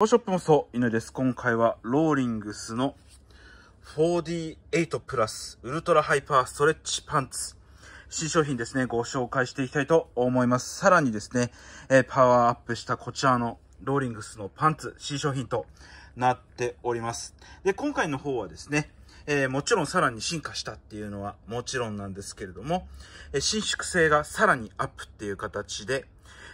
フォーショップもそう、犬です。今回は、ローリングスの 4D8 プラスウルトラハイパーストレッチパンツ。新商品ですね、ご紹介していきたいと思います。さらにですね、えー、パワーアップしたこちらのローリングスのパンツ、新商品となっております。で、今回の方はですね、えー、もちろんさらに進化したっていうのはもちろんなんですけれども、えー、伸縮性がさらにアップっていう形で、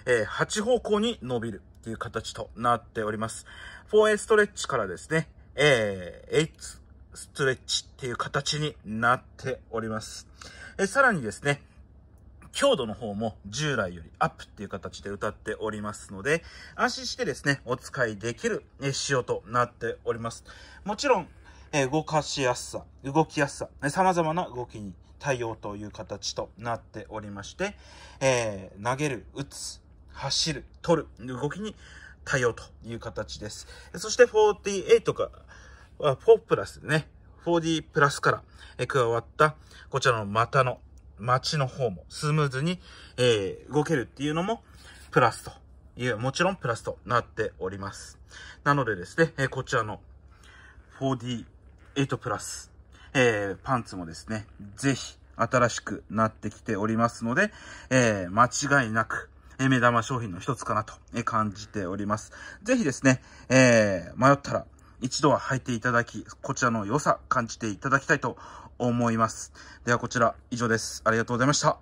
えー、8方向に伸びるっていう形となっております。4A ストレッチからですね、えー、8ストレッチっていう形になっております。えさらにですね、強度の方も従来よりアップっていう形で歌っておりますので、安心してですね、お使いできる仕様となっております。もちろん、え動かしやすさ、動きやすさ、様々な動きに対応という形となっておりまして、えー、投げる、打つ、走る、取る、動きに対応という形です。そして48か、4プラスね、4D プラスから加わったこちらの股の街の方もスムーズに、え動けるっていうのもプラスという、もちろんプラスとなっております。なのでですね、えこちらの 4D8 プラス、えパンツもですね、ぜひ新しくなってきておりますので、え間違いなくえ目玉商品の一つかなと、え感じております。ぜひですね、えー、迷ったら一度は履いていただき、こちらの良さ感じていただきたいと思います。ではこちら以上です。ありがとうございました。